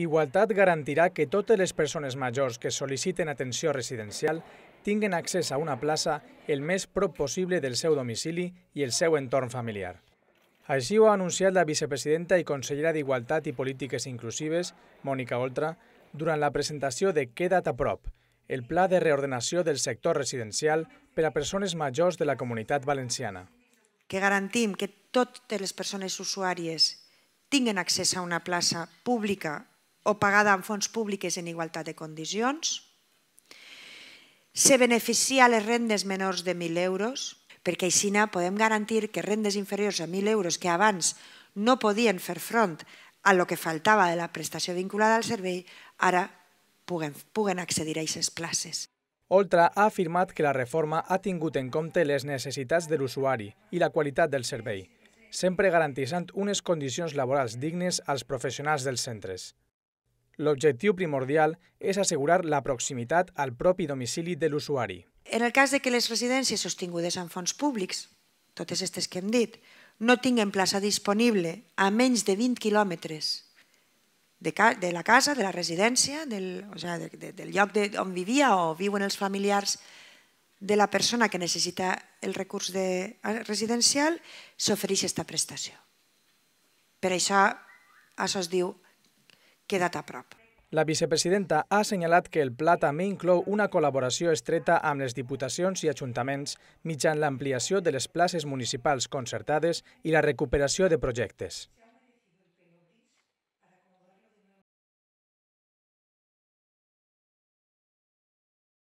Igualtat garantirà que totes les persones majors que sol·liciten atenció residencial tinguen accés a una plaça el més prop possible del seu domicili i el seu entorn familiar. Així ho ha anunciat la vicepresidenta i consellera d'Igualtat i Polítiques Inclusives, Mònica Oltra, durant la presentació de Queda't a prop, el pla de reordenació del sector residencial per a persones majors de la comunitat valenciana. Que garantim que totes les persones usuàries tinguen accés a una plaça pública o pagada amb fons públiques en igualtat de condicions. Se beneficia les rendes menors de 1.000 euros, perquè així podem garantir que rendes inferiors a 1.000 euros que abans no podien fer front a lo que faltava de la prestació vinculada al servei, ara puguen, puguen accedir a aquestes places. Oltra ha afirmat que la reforma ha tingut en compte les necessitats de l'usuari i la qualitat del servei, sempre garantissant unes condicions laborals dignes als professionals dels centres. L'objectiu primordial és assegurar la proximitat al propi domicili de l'usuari. En el cas de que les residències sostingudes amb fons públics, totes aquestes que hem dit, no tinguen plaça disponible a menys de 20 quilòmetres de, la casa, de la residència, del, o sea, de, de, del lloc de, on vivia o viuen els familiars de la persona que necessita el recurs de, eh, residencial, s'ofereix aquesta prestació. Per això, això es diu quedat a prop. La vicepresidenta ha assenyalat que el pla també inclou una col·laboració estreta amb les diputacions i ajuntaments mitjant l'ampliació de les places municipals concertades i la recuperació de projectes.